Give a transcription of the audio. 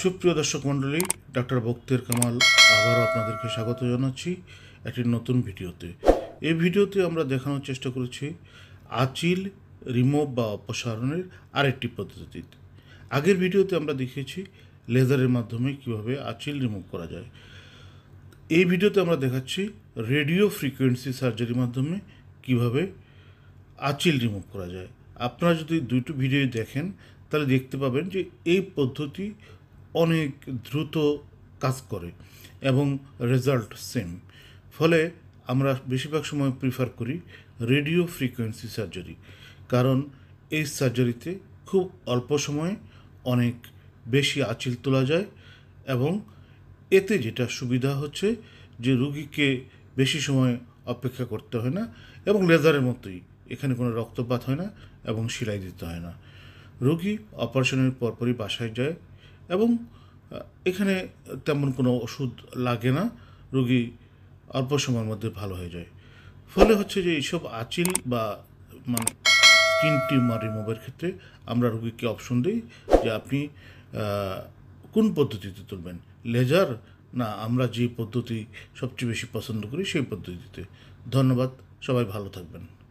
সুপ্রিয় দর্শক মণ্ডলী ডক্টর বক্তের কামাল আবারও আপনাদেরকে স্বাগত জানাচ্ছি একটি নতুন ভিডিওতে এই ভিডিওতে আমরা দেখানোর চেষ্টা করেছি আচিল রিমুভ বা অপসারণের আরেকটি পদ্ধতি আগের ভিডিওতে আমরা দেখিয়েছি লেজারের মাধ্যমে কিভাবে আচিল রিমুভ করা যায় এই ভিডিওতে আমরা দেখাচ্ছি রেডিও ফ্রিকোয়েন্সি সার্জারির মাধ্যমে কিভাবে আচিল রিমুভ করা যায় আপনারা যদি দুটো ভিডিও দেখেন তাহলে দেখতে পাবেন যে এই পদ্ধতি অনেক দ্রুত কাজ করে এবং রেজাল্ট সেম ফলে আমরা বেশিরভাগ সময় প্রিফার করি রেডিও ফ্রিকোয়েন্সি সার্জারি কারণ এই সার্জারিতে খুব অল্প সময়ে অনেক বেশি আঁচিল তোলা যায় এবং এতে যেটা সুবিধা হচ্ছে যে রুগীকে বেশি সময় অপেক্ষা করতে হয় না এবং লেজারের মতোই এখানে কোনো রক্তপাত হয় না এবং সেলাই দিতে হয় না রুগী অপারেশনের পরপরই বাসায় যায় এবং এখানে তেমন কোনো ওষুধ লাগে না রোগী অল্প সময়ের মধ্যে ভালো হয়ে যায় ফলে হচ্ছে যে এইসব আচিল বা মানে স্কিন টিউমার রিমুভের ক্ষেত্রে আমরা রোগীকে অপশন দিই যে আপনি কোন পদ্ধতিতে তুলবেন লেজার না আমরা যে পদ্ধতি সবচেয়ে বেশি পছন্দ করি সেই পদ্ধতিতে ধন্যবাদ সবাই ভালো থাকবেন